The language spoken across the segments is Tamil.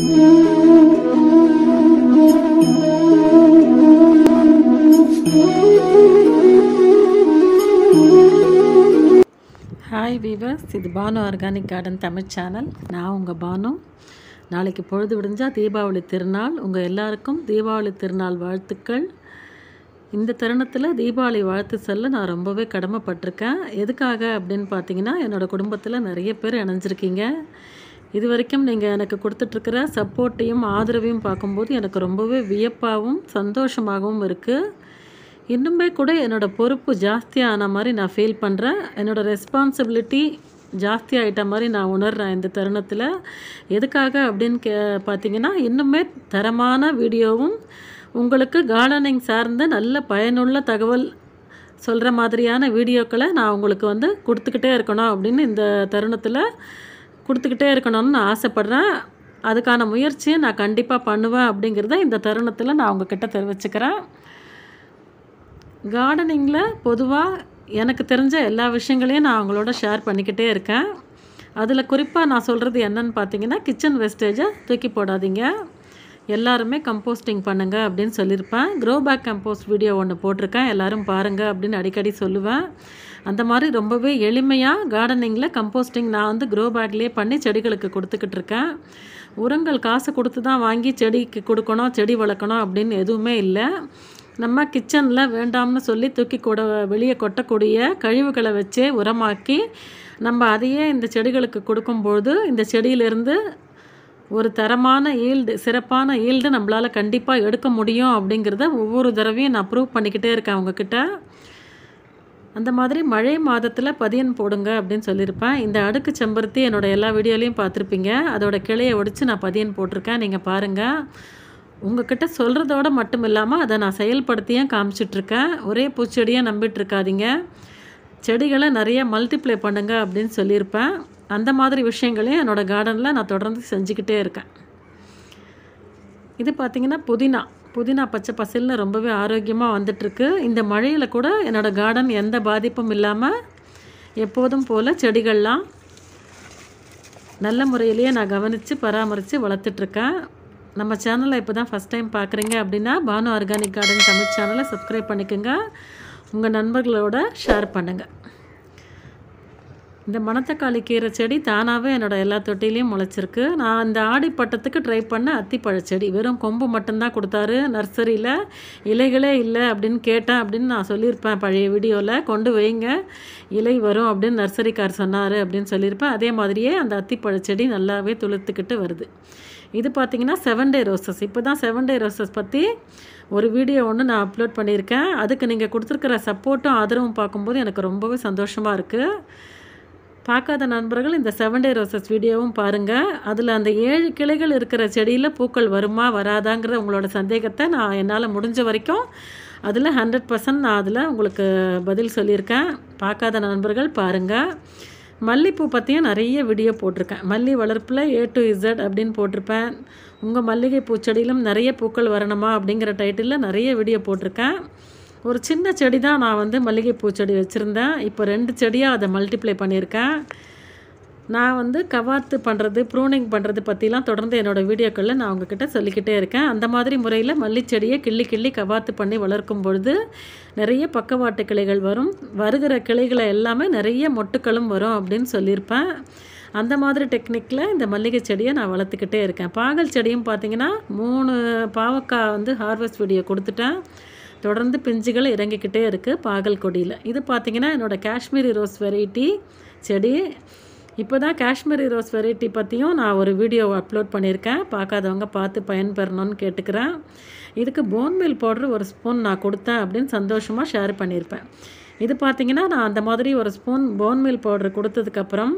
ஹாய் வீவர்ஸ் இது Banu organic garden Tamil channel நான் உங்கள் பானு நாளைக்கு பொழுது விடிஞ்சால் தீபாவளி திருநாள் உங்கள் எல்லாருக்கும் தீபாவளி திருநாள் வாழ்த்துக்கள் இந்த தருணத்தில் தீபாவளி வாழ்த்து சொல்ல நான் ரொம்பவே கடமைப்பட்டிருக்கேன் எதுக்காக அப்படின்னு பார்த்தீங்கன்னா என்னோடய குடும்பத்தில் நிறைய பேர் இணைஞ்சிருக்கீங்க இது வரைக்கும் நீங்கள் எனக்கு கொடுத்துட்ருக்கிற சப்போர்ட்டையும் ஆதரவையும் பார்க்கும்போது எனக்கு ரொம்பவே வியப்பாகவும் சந்தோஷமாகவும் இருக்குது இன்னுமே கூட என்னோடய பொறுப்பு ஜாஸ்தியான மாதிரி நான் ஃபீல் பண்ணுறேன் என்னோடய ரெஸ்பான்சிபிலிட்டி ஜாஸ்தி ஆகிட்ட மாதிரி நான் உணர்கிறேன் இந்த தருணத்தில் எதுக்காக அப்படின்னு கே பார்த்தீங்கன்னா இன்னுமே தரமான வீடியோவும் உங்களுக்கு கார்டனிங் சார்ந்த நல்ல பயனுள்ள தகவல் சொல்கிற மாதிரியான வீடியோக்களை நான் உங்களுக்கு வந்து கொடுத்துக்கிட்டே இருக்கணும் அப்படின்னு இந்த தருணத்தில் கொடுத்துக்கிட்டே இருக்கணும்னு ஆசைப்பட்றேன் அதுக்கான முயற்சியை நான் கண்டிப்பாக பண்ணுவேன் அப்படிங்கிறத இந்த தருணத்தில் நான் உங்ககிட்ட தெரிவிச்சுக்கிறேன் கார்டனிங்கில் பொதுவாக எனக்கு தெரிஞ்ச எல்லா விஷயங்களையும் நான் அவங்களோட ஷேர் பண்ணிக்கிட்டே இருக்கேன் அதில் குறிப்பாக நான் சொல்கிறது என்னன்னு பார்த்தீங்கன்னா கிச்சன் வேஸ்டேஜை தூக்கி போடாதீங்க எல்லாருமே கம்போஸ்டிங் பண்ணுங்கள் அப்படின்னு சொல்லியிருப்பேன் க்ரோ பேக் கம்போஸ்ட் வீடியோ ஒன்று போட்டிருக்கேன் எல்லோரும் பாருங்கள் அப்படின்னு அடிக்கடி சொல்லுவேன் அந்த மாதிரி ரொம்பவே எளிமையாக கார்டனிங்கில் கம்போஸ்டிங் நான் வந்து க்ரோ பேக்லேயே பண்ணி செடிகளுக்கு கொடுத்துக்கிட்டு இருக்கேன் உரங்கள் காசு கொடுத்து தான் வாங்கி செடிக்கு கொடுக்கணும் செடி வளர்க்கணும் அப்படின்னு எதுவுமே இல்லை நம்ம கிச்சனில் வேண்டாம்னு சொல்லி தூக்கி கொட வெளியே கொட்டக்கூடிய கழிவுகளை வச்சே உரமாக்கி நம்ம அதையே இந்த செடிகளுக்கு கொடுக்கும்பொழுது இந்த செடியிலேருந்து ஒரு தரமான ஈல்டு சிறப்பான ஈல்டு நம்மளால் கண்டிப்பாக எடுக்க முடியும் அப்படிங்கிறத ஒவ்வொரு தடவையும் நான் ப்ரூவ் பண்ணிக்கிட்டே இருக்கேன் அவங்கக்கிட்ட அந்த மாதிரி மழை மாதத்தில் பதியன் போடுங்க அப்படின்னு சொல்லியிருப்பேன் இந்த அடுக்கு செம்பருத்தி என்னோடய எல்லா வீடியோலையும் பார்த்துருப்பீங்க அதோடய கிளையை ஒடிச்சு நான் பதியன் போட்டிருக்கேன் நீங்கள் பாருங்கள் உங்ககிட்ட சொல்கிறதோட மட்டும் இல்லாமல் அதை நான் செயல்படுத்தியும் காமிச்சிட்ருக்கேன் ஒரே பூச்செடியாக நம்பிட்டுருக்காதீங்க செடிகளை நிறைய மல்டிப்ளை பண்ணுங்கள் அப்படின்னு சொல்லியிருப்பேன் அந்த மாதிரி விஷயங்களையும் என்னோடய கார்டனில் நான் தொடர்ந்து செஞ்சுக்கிட்டே இருக்கேன் இது பார்த்திங்கன்னா புதினா புதினா பச்சை பசில்னு ரொம்பவே ஆரோக்கியமாக வந்துட்டுருக்கு இந்த மழையில் கூட என்னோடய கார்டன் எந்த பாதிப்பும் இல்லாமல் எப்போதும் போல் செடிகள்லாம் நல்ல முறையிலேயே நான் கவனித்து பராமரித்து வளர்த்துட்ருக்கேன் நம்ம சேனலை இப்போ தான் ஃபஸ்ட் டைம் பார்க்குறீங்க அப்படின்னா பானு ஆர்கானிக் கார்டன் தமிழ் சேனலை சப்ஸ்கிரைப் பண்ணிக்கோங்க உங்கள் நண்பர்களோட ஷேர் பண்ணுங்கள் இந்த மணத்தக்காளி கீரை செடி தானாகவே என்னோடய எல்லா தொட்டிலையும் முளைச்சிருக்கு நான் இந்த ஆடி பட்டத்துக்கு ட்ரை பண்ண அத்திப்பழ செடி வெறும் கொம்பு மட்டும்தான் கொடுத்தாரு நர்சரியில் இலைகளே இல்லை அப்படின்னு கேட்டேன் அப்படின்னு நான் சொல்லியிருப்பேன் பழைய வீடியோவில் கொண்டு வைங்க இலை வரும் அப்படின்னு நர்சரிக்கார் சொன்னார் அப்படின்னு சொல்லியிருப்பேன் அதே மாதிரியே அந்த அத்திப்பழ செடி நல்லாவே துளுத்துக்கிட்டு வருது இது பார்த்திங்கன்னா செவன் டே ரோசஸ் இப்போ தான் செவன் டே ரோசஸ் பற்றி ஒரு வீடியோ ஒன்று நான் அப்லோட் பண்ணியிருக்கேன் அதுக்கு நீங்கள் கொடுத்துருக்கிற சப்போர்ட்டும் ஆதரவும் பார்க்கும்போது எனக்கு ரொம்பவே சந்தோஷமாக இருக்குது பார்க்காத நண்பர்கள் இந்த செவன் டே ரோசஸ் வீடியோவும் பாருங்கள் அதில் அந்த ஏழு கிளைகள் இருக்கிற செடியில் பூக்கள் வருமா வராதாங்கிற உங்களோட சந்தேகத்தை நான் என்னால் முடிஞ்ச வரைக்கும் அதில் ஹண்ட்ரட் பர்சன்ட் நான் அதில் உங்களுக்கு பதில் சொல்லியிருக்கேன் பார்க்காத நண்பர்கள் பாருங்கள் மல்லிப்பூ பற்றியும் நிறைய வீடியோ போட்டிருக்கேன் மல்லி வளர்ப்பில் ஏ டு இசட் அப்படின்னு போட்டிருப்பேன் உங்கள் மல்லிகை பூச்செடியிலும் நிறைய பூக்கள் வரணுமா அப்படிங்கிற டைட்டிலில் நிறைய வீடியோ போட்டிருக்கேன் ஒரு சின்ன செடி தான் நான் வந்து மல்லிகைப்பூ செடி வச்சுருந்தேன் இப்போ ரெண்டு செடியாக அதை மல்டிப்ளை பண்ணியிருக்கேன் நான் வந்து கவாத்து பண்ணுறது ப்ரூனிங் பண்ணுறது பற்றிலாம் தொடர்ந்து என்னோடய வீடியோக்களில் நான் உங்ககிட்ட சொல்லிக்கிட்டே இருக்கேன் அந்த மாதிரி முறையில் மல்லிச்செடியை கிள்ளி கிள்ளி கவாத்து பண்ணி வளர்க்கும் பொழுது நிறைய பக்கவாட்டு கிளைகள் வரும் வருகிற கிளைகளை எல்லாமே நிறைய மொட்டுக்களும் வரும் அப்படின்னு சொல்லியிருப்பேன் அந்த மாதிரி டெக்னிக்கில் இந்த மல்லிகை செடியை நான் வளர்த்துக்கிட்டே இருக்கேன் பாகல் செடியும் பார்த்திங்கன்னா மூணு பாவக்காய் வந்து ஹார்வெஸ்ட் வீடியோ கொடுத்துட்டேன் தொடர்ந்து பிஞ்சுகள் இறங்கிக்கிட்டே இருக்குது பாகல் கொடியில் இது பார்த்திங்கன்னா என்னோடய காஷ்மீரி ரோஸ் வெரைட்டி செடி இப்போ தான் காஷ்மீரி ரோஸ் வெரைட்டி பற்றியும் நான் ஒரு வீடியோ அப்லோட் பண்ணியிருக்கேன் பார்க்காதவங்க பார்த்து பயன்பெறணும்னு கேட்டுக்கிறேன் இதுக்கு போன் மீல் பவுடர் ஒரு ஸ்பூன் நான் கொடுத்தேன் அப்படின்னு சந்தோஷமாக ஷேர் பண்ணியிருப்பேன் இது பார்த்திங்கன்னா நான் அந்த மாதிரி ஒரு ஸ்பூன் போன் மீல் பவுடர் கொடுத்ததுக்கப்புறம்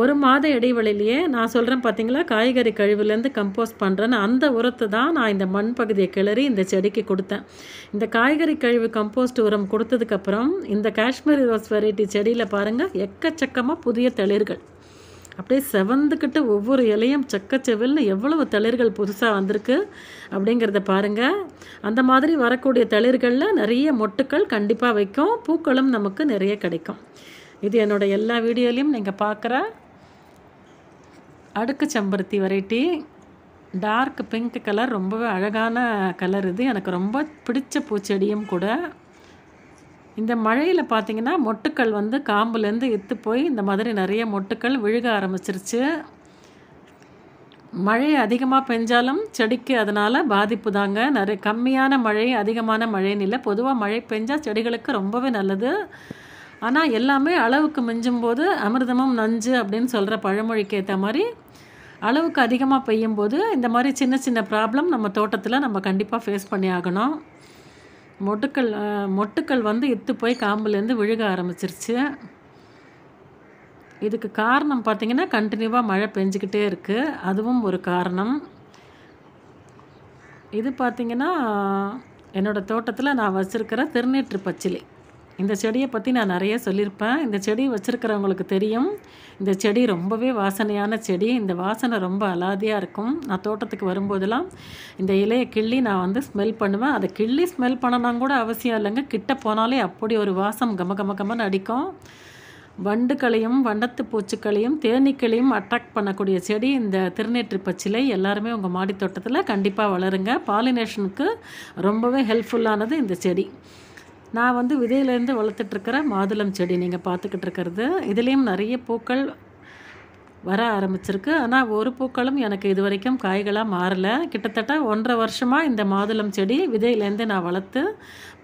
ஒரு மாத இடைவெளியிலேயே நான் சொல்கிறேன் பார்த்தீங்களா காய்கறி கழிவுலேருந்து கம்போஸ் பண்ணுறேன்னு அந்த உரத்தை தான் நான் இந்த மண் பகுதியை கிளறி இந்த செடிக்கு கொடுத்தேன் இந்த காய்கறி கழிவு கம்போஸ்ட் உரம் கொடுத்ததுக்கப்புறம் இந்த காஷ்மீரி ரோஸ் வெரைட்டி செடியில் பாருங்கள் எக்கச்சக்கமாக புதிய தளிர்கள் அப்படியே செவந்துக்கிட்டு ஒவ்வொரு இலையும் செக்கச்செவில்னு எவ்வளவு தளிர்கள் புதுசாக வந்திருக்கு அப்படிங்கிறத பாருங்கள் அந்த மாதிரி வரக்கூடிய தளிர்களில் நிறைய மொட்டுக்கள் கண்டிப்பாக வைக்கும் பூக்களும் நமக்கு நிறைய கிடைக்கும் இது என்னோடய எல்லா வீடியோலையும் நீங்கள் பார்க்குற அடுக்கு செம்பருத்தி வெரைட்டி டார்க் பிங்க் கலர் ரொம்பவே அழகான கலர் இது எனக்கு ரொம்ப பிடிச்ச பூச்செடியும் கூட இந்த மழையில் பார்த்திங்கன்னா மொட்டுக்கள் வந்து காம்புலேருந்து எத்து போய் இந்த மாதிரி நிறைய மொட்டுக்கள் விழுக ஆரம்பிச்சிருச்சு மழை அதிகமாக பெஞ்சாலும் செடிக்கு அதனால் பாதிப்பு தாங்க நிறைய கம்மியான மழை அதிகமான மழைன்னு இல்லை பொதுவாக மழை பெஞ்சால் செடிகளுக்கு ரொம்பவே நல்லது ஆனால் எல்லாமே அளவுக்கு மிஞ்சும் போது அமிர்தமும் நஞ்சு அப்படின்னு சொல்கிற பழமொழிக்கு ஏற்ற மாதிரி அளவுக்கு அதிகமாக பெய்யும் போது இந்த மாதிரி சின்ன சின்ன ப்ராப்ளம் நம்ம தோட்டத்தில் நம்ம கண்டிப்பாக ஃபேஸ் பண்ணி ஆகணும் மொட்டுக்கள் மொட்டுக்கள் வந்து இத்து போய் காம்புலேருந்து விழுக ஆரம்பிச்சிருச்சு இதுக்கு காரணம் பார்த்திங்கன்னா கண்டினியூவாக மழை பெஞ்சிக்கிட்டே இருக்குது அதுவும் ஒரு காரணம் இது பார்த்திங்கன்னா என்னோடய தோட்டத்தில் நான் வச்சுருக்கிற திருநீற்று பச்சிலி இந்த செடியை பற்றி நான் நிறைய சொல்லியிருப்பேன் இந்த செடி வச்சுருக்கிறவங்களுக்கு தெரியும் இந்த செடி ரொம்பவே வாசனையான செடி இந்த வாசனை ரொம்ப அலாதியாக இருக்கும் நான் தோட்டத்துக்கு வரும்போதெல்லாம் இந்த இலையை கிள்ளி நான் வந்து ஸ்மெல் பண்ணுவேன் அதை கிள்ளி ஸ்மெல் பண்ணனா கூட அவசியம் இல்லைங்க கிட்ட போனாலே அப்படி ஒரு வாசம் கம கம கமன்னு அடிக்கும் வண்டுகளையும் வண்டத்து பூச்சிக்களையும் தேனீக்களையும் அட்ராக்ட் பண்ணக்கூடிய செடி இந்த திருநேற்று பச்சிலை எல்லாருமே உங்கள் மாடித்தோட்டத்தில் தோட்டத்தில் கண்டிப்பாக வளருங்க பாலினேஷனுக்கு ரொம்பவே ஹெல்ப்ஃபுல்லானது இந்த செடி நான் வந்து விதையிலேருந்து வளர்த்துட்ருக்கிற மாதுளம் செடி நீங்கள் பார்த்துக்கிட்டு இருக்கிறது இதுலேயும் நிறைய பூக்கள் வர ஆரம்பிச்சிருக்கு ஆனால் ஒரு பூக்களும் எனக்கு இது வரைக்கும் காய்களாக மாறலை கிட்டத்தட்ட ஒன்றரை வருஷமாக இந்த மாதுளம் செடி விதையிலேருந்து நான் வளர்த்து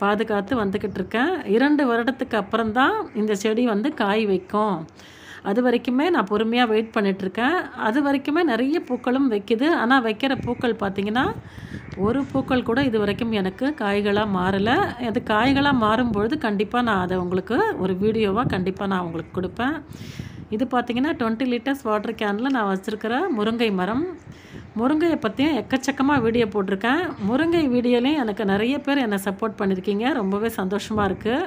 பாதுகாத்து வந்துக்கிட்டு இருக்கேன் இரண்டு வருடத்துக்கு அப்புறம்தான் இந்த செடி வந்து காய் வைக்கும் அது வரைக்குமே நான் பொறுமையாக வெயிட் பண்ணிகிட்ருக்கேன் அது வரைக்குமே நிறைய பூக்களும் வைக்கிது ஆனால் வைக்கிற பூக்கள் பார்த்திங்கன்னா ஒரு பூக்கள் கூட இது வரைக்கும் எனக்கு காய்களாக மாறலை அது காய்களாக மாறும்பொழுது கண்டிப்பாக நான் அதை உங்களுக்கு ஒரு வீடியோவாக கண்டிப்பாக நான் உங்களுக்கு கொடுப்பேன் இது பார்த்திங்கன்னா டுவெண்ட்டி லிட்டர்ஸ் வாட்டர் கேனில் நான் வச்சுருக்கிற முருங்கை மரம் முருங்கையை பற்றியும் எக்கச்சக்கமாக வீடியோ போட்டிருக்கேன் முருங்கை வீடியோலையும் எனக்கு நிறைய பேர் என்னை சப்போர்ட் பண்ணியிருக்கீங்க ரொம்பவே சந்தோஷமாக இருக்குது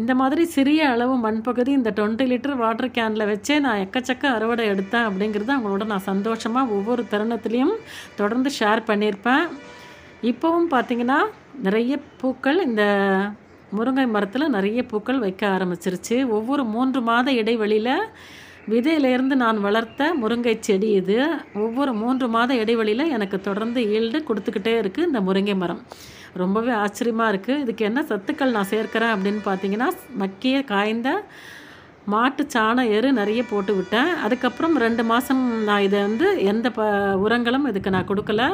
இந்த மாதிரி சிறிய அளவு மண்பகுதி இந்த டுவெண்ட்டி லிட்டர் வாட்டர் கேனில் வச்சே நான் எக்கச்சக்க அறுவடை எடுத்தேன் அப்படிங்கிறது அவங்களோட நான் சந்தோஷமாக ஒவ்வொரு தருணத்துலேயும் தொடர்ந்து ஷேர் பண்ணியிருப்பேன் இப்போவும் பார்த்திங்கன்னா நிறைய பூக்கள் இந்த முருங்கை மரத்தில் நிறைய பூக்கள் வைக்க ஆரம்பிச்சிருச்சு ஒவ்வொரு மூன்று மாத இடைவெளியில் விதையிலேருந்து நான் வளர்த்த முருங்கை செடி இது ஒவ்வொரு மூன்று மாத இடைவெளியில் எனக்கு தொடர்ந்து ஈல்டு கொடுத்துக்கிட்டே இருக்குது இந்த முருங்கை மரம் ரொம்பவே ஆச்சரியமாக இருக்குது இதுக்கு என்ன சத்துக்கள் நான் சேர்க்குறேன் அப்படின்னு பார்த்தீங்கன்னா மக்கிய காய்ந்த மாட்டு சாண எரு நிறைய போட்டு விட்டேன் அதுக்கப்புறம் ரெண்டு மாதம் நான் இதை வந்து எந்த ப உரங்களும் இதுக்கு நான் கொடுக்கல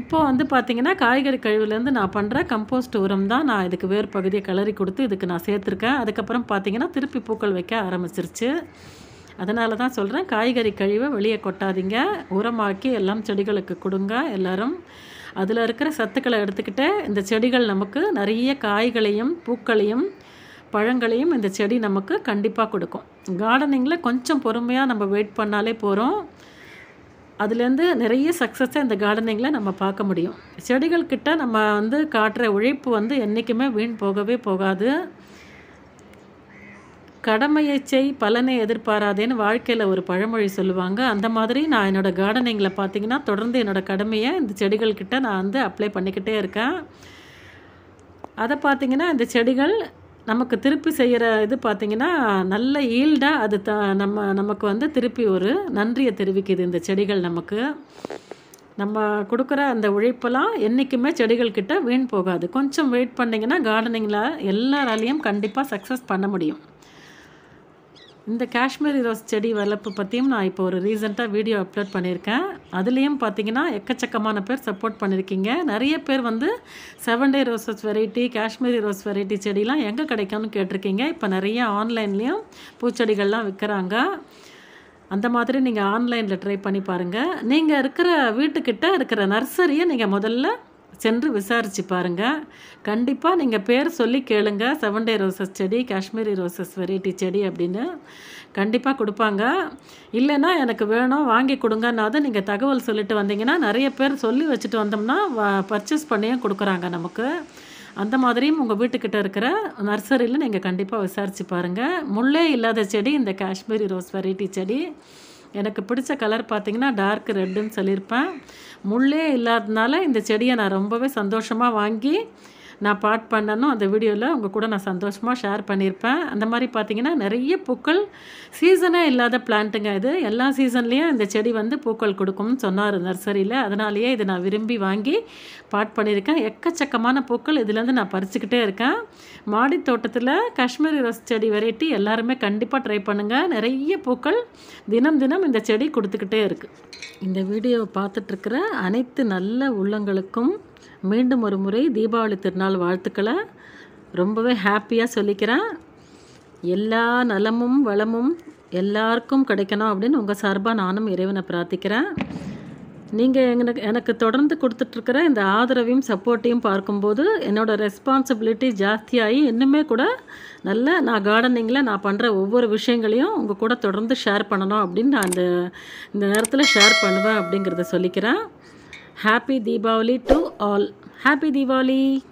இப்போது வந்து பார்த்திங்கன்னா காய்கறி கழிவுலேருந்து நான் பண்ணுற கம்போஸ்ட் உரம் தான் நான் இதுக்கு வேறு பகுதியை கிளறி கொடுத்து இதுக்கு நான் சேர்த்துருக்கேன் அதுக்கப்புறம் பார்த்திங்கன்னா திருப்பி பூக்கள் வைக்க ஆரம்பிச்சிருச்சு அதனால தான் சொல்கிறேன் காய்கறி கழிவை வெளியே கொட்டாதீங்க உரமாக்கி எல்லாம் செடிகளுக்கு கொடுங்க எல்லோரும் அதில் இருக்கிற சத்துக்களை எடுத்துக்கிட்டு இந்த செடிகள் நமக்கு நிறைய காய்களையும் பூக்களையும் பழங்களையும் இந்த செடி நமக்கு கண்டிப்பாக கொடுக்கும் கார்டனிங்கில் கொஞ்சம் பொறுமையாக நம்ம வெயிட் பண்ணாலே போகிறோம் அதுலேருந்து நிறைய சக்ஸஸை இந்த கார்டனிங்கில் நம்ம பார்க்க முடியும் செடிகள்கிட்ட நம்ம வந்து காட்டுற உழைப்பு வந்து என்றைக்குமே வீண் போகவே போகாது கடமையை செய் பலனை எதிர்பாராதேன்னு வாழ்க்கையில் ஒரு பழமொழி சொல்லுவாங்க அந்த மாதிரி நான் என்னோடய கார்டனிங்கில் பார்த்தீங்கன்னா தொடர்ந்து என்னோடய கடமையை இந்த செடிகள்கிட்ட நான் வந்து அப்ளை பண்ணிக்கிட்டே இருக்கேன் அதை பார்த்திங்கன்னா இந்த செடிகள் நமக்கு திருப்பி செய்கிற இது பார்த்திங்கன்னா நல்ல ஈல்டாக அது த நம்ம நமக்கு வந்து திருப்பி ஒரு நன்றியை தெரிவிக்குது இந்த செடிகள் நமக்கு நம்ம கொடுக்குற அந்த உழைப்பெல்லாம் என்றைக்குமே செடிகள்கிட்ட வீண் போகாது கொஞ்சம் வெயிட் பண்ணிங்கன்னா கார்டனிங்கில் எல்லாராலேயும் கண்டிப்பாக சக்ஸஸ் பண்ண முடியும் இந்த காஷ்மீரி ரோஸ் செடி வளர்ப்பு பற்றியும் நான் இப்போ ஒரு ரீசெண்டாக வீடியோ அப்லோட் பண்ணியிருக்கேன் அதுலேயும் பார்த்தீங்கன்னா எக்கச்சக்கமான பேர் சப்போர்ட் பண்ணியிருக்கீங்க நிறைய பேர் வந்து seven day roses variety Kashmiri rose variety செடிலாம் எங்கே கிடைக்கும்னு கேட்டிருக்கீங்க இப்போ நிறைய ஆன்லைன்லேயும் பூச்செடிகள்லாம் விற்கிறாங்க அந்த மாதிரி நீங்கள் ஆன்லைனில் ட்ரை பண்ணி பாருங்கள் நீங்கள் இருக்கிற வீட்டுக்கிட்ட இருக்கிற நர்சரியை நீங்கள் முதல்ல சென்று விசாரித்து பாருங்க கண்டிப்பாக நீங்கள் பேர் சொல்லி கேளுங்க செவன் டே ரோசஸ் செடி காஷ்மீரி ரோசஸ் வெரைட்டி செடி அப்படின்னு கண்டிப்பாக கொடுப்பாங்க இல்லைன்னா எனக்கு வேணும் வாங்கி கொடுங்கன்னாவது நீங்கள் தகவல் சொல்லிட்டு வந்தீங்கன்னா நிறைய பேர் சொல்லி வச்சுட்டு வந்தோம்னா பர்ச்சேஸ் பண்ணியும் கொடுக்குறாங்க நமக்கு அந்த மாதிரியும் உங்கள் வீட்டுக்கிட்ட இருக்கிற நர்சரியில் நீங்கள் கண்டிப்பாக விசாரித்து பாருங்கள் முள்ளே இல்லாத செடி இந்த காஷ்மீரி ரோஸ் வெரைட்டி செடி எனக்கு பிடிச்ச கலர் பார்த்திங்கன்னா டார்க் ரெட்டுன்னு சொல்லியிருப்பேன் முள்ளே இல்லாததுனால இந்த செடியை நான் ரொம்பவே சந்தோஷமாக வாங்கி நான் பாட் பண்ணனும் அந்த வீடியோவில் உங்கள் கூட நான் சந்தோஷமாக ஷேர் பண்ணியிருப்பேன் அந்த மாதிரி பார்த்தீங்கன்னா நிறைய பூக்கள் சீசனே இல்லாத பிளான்ட்டுங்க இது எல்லா சீசன்லேயும் இந்த செடி வந்து பூக்கள் கொடுக்கும்னு சொன்னார் நர்சரியில் அதனாலேயே இதை நான் விரும்பி வாங்கி பாட் பண்ணியிருக்கேன் எக்கச்சக்கமான பூக்கள் இதுலேருந்து நான் பறிச்சுக்கிட்டே இருக்கேன் மாடி தோட்டத்தில் காஷ்மீரி ரோஸ் செடி வெரைட்டி எல்லாருமே கண்டிப்பாக ட்ரை பண்ணுங்கள் நிறைய பூக்கள் தினம் தினம் இந்த செடி கொடுத்துக்கிட்டே இருக்குது இந்த வீடியோவை பார்த்துட்ருக்கிற அனைத்து நல்ல உள்ளங்களுக்கும் மீண்டும் ஒரு முறை தீபாவளி திருநாள் வாழ்த்துக்களை ரொம்பவே ஹாப்பியாக சொல்லிக்கிறேன் எல்லா நலமும் வளமும் எல்லாருக்கும் கிடைக்கணும் அப்படின்னு உங்கள் சார்பாக நானும் இறைவனை பிரார்த்திக்கிறேன் நீங்கள் எனக்கு எனக்கு தொடர்ந்து கொடுத்துட்ருக்கிற இந்த ஆதரவையும் சப்போர்ட்டையும் பார்க்கும்போது என்னோடய ரெஸ்பான்சிபிலிட்டி ஜாஸ்தியாகி இன்னுமே கூட நல்ல நான் கார்டனிங்கில் நான் பண்ணுற ஒவ்வொரு விஷயங்களையும் உங்கள் கூட தொடர்ந்து ஷேர் பண்ணணும் அப்படின்னு நான் அந்த இந்த நேரத்தில் ஷேர் பண்ணுவேன் அப்படிங்கிறத சொல்லிக்கிறேன் Happy Diwali to all. Happy Diwali.